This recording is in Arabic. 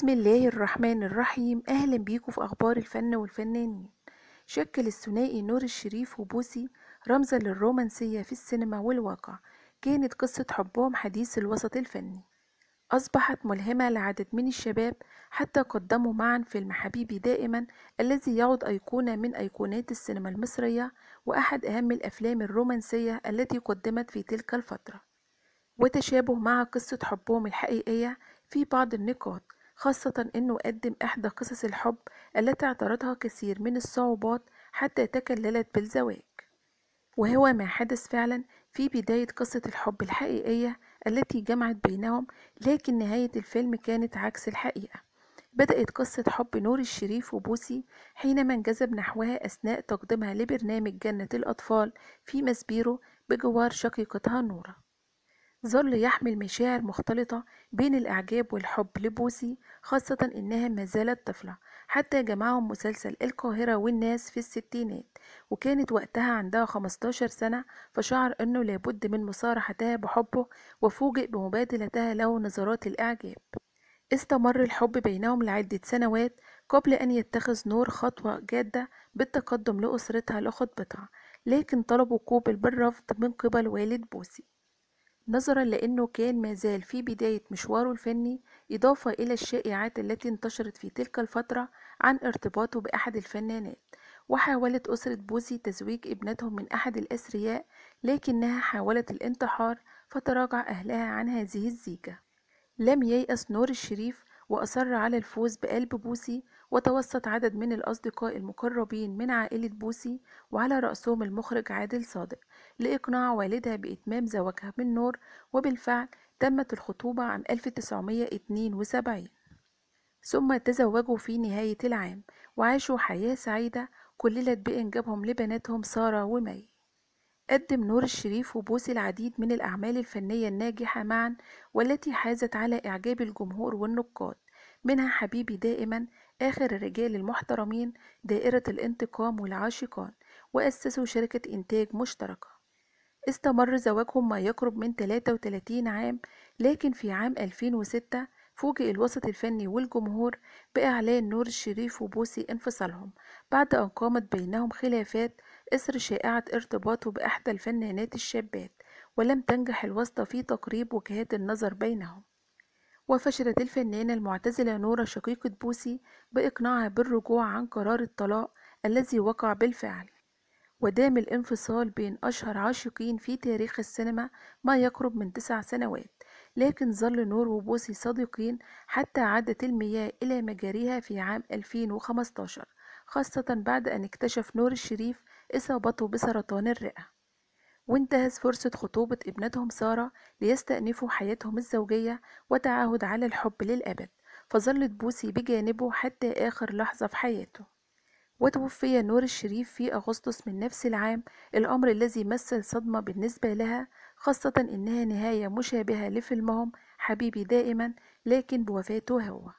بسم الله الرحمن الرحيم أهلا بيكم في أخبار الفن والفنانين شكل الثنائي نور الشريف وبوسي رمزا للرومانسية في السينما والواقع كانت قصة حبهم حديث الوسط الفني أصبحت ملهمة لعدد من الشباب حتى قدموا معا فيلم حبيبي دائما الذي يعد أيقونة من أيقونات السينما المصرية وأحد أهم الأفلام الرومانسية التي قدمت في تلك الفترة وتشابه مع قصة حبهم الحقيقية في بعض النقاط خاصة أنه قدم إحدى قصص الحب التي اعترضها كثير من الصعوبات حتى تكللت بالزواج وهو ما حدث فعلا في بداية قصة الحب الحقيقية التي جمعت بينهم لكن نهاية الفيلم كانت عكس الحقيقة بدأت قصة حب نور الشريف وبوسي حينما انجذب نحوها أثناء تقديمها لبرنامج جنة الأطفال في مسبيرو بجوار شقيقتها نورة ظل يحمل مشاعر مختلطة بين الإعجاب والحب لبوسي خاصة إنها ما زالت طفلة حتى جمعهم مسلسل القاهرة والناس في الستينات وكانت وقتها عندها 15 سنة فشعر أنه لابد من مصارحتها بحبه وفوجئ بمبادلتها له نظرات الإعجاب استمر الحب بينهم لعدة سنوات قبل أن يتخذ نور خطوة جادة بالتقدم لأسرتها لخطبتها لكن طلبوا قوبل بالرفض من قبل والد بوسي نظرا لأنه كان ما زال في بداية مشواره الفني إضافة إلى الشائعات التي انتشرت في تلك الفترة عن ارتباطه بأحد الفنانات وحاولت أسرة بوزي تزويج ابنتهم من أحد الأثرياء لكنها حاولت الانتحار فتراجع أهلها عن هذه الزيجة لم ييأس نور الشريف وأصر على الفوز بقلب بوسي وتوسط عدد من الأصدقاء المقربين من عائلة بوسي وعلى رأسهم المخرج عادل صادق لإقناع والدها بإتمام زواجها من نور وبالفعل تمت الخطوبة عام 1972 ثم تزوجوا في نهاية العام وعاشوا حياة سعيدة كللت بإنجابهم لبناتهم سارة ومي قدم نور الشريف وبوسي العديد من الأعمال الفنية الناجحة معا والتي حازت على إعجاب الجمهور والنقاد منها حبيبي دائما آخر الرجال المحترمين دائرة الانتقام والعاشقان وأسسوا شركة إنتاج مشتركة استمر زواجهم ما يقرب من 33 عام لكن في عام 2006 فوجئ الوسط الفني والجمهور بإعلان نور الشريف وبوسي انفصالهم بعد أن قامت بينهم خلافات إثر شائعة ارتباطه بإحدى الفنانات الشابات ولم تنجح الوسطة في تقريب وجهات النظر بينهم وفشلت الفنانة المعتزلة نورة شقيقة بوسي بإقناعها بالرجوع عن قرار الطلاق الذي وقع بالفعل ودام الانفصال بين أشهر عاشقين في تاريخ السينما ما يقرب من تسع سنوات لكن ظل نور وبوسي صديقين حتى عادت المياه إلى مجاريها في عام 2015 خاصة بعد أن اكتشف نور الشريف إصابته بسرطان الرئة وانتهز فرصة خطوبة ابنتهم سارة ليستأنفوا حياتهم الزوجية وتعاهد على الحب للأبد فظلت بوسي بجانبه حتى آخر لحظة في حياته وتوفي نور الشريف في أغسطس من نفس العام الأمر الذي مثل صدمة بالنسبة لها خاصة إنها نهاية مشابهة لفيلمهم حبيبي دائما لكن بوفاته هو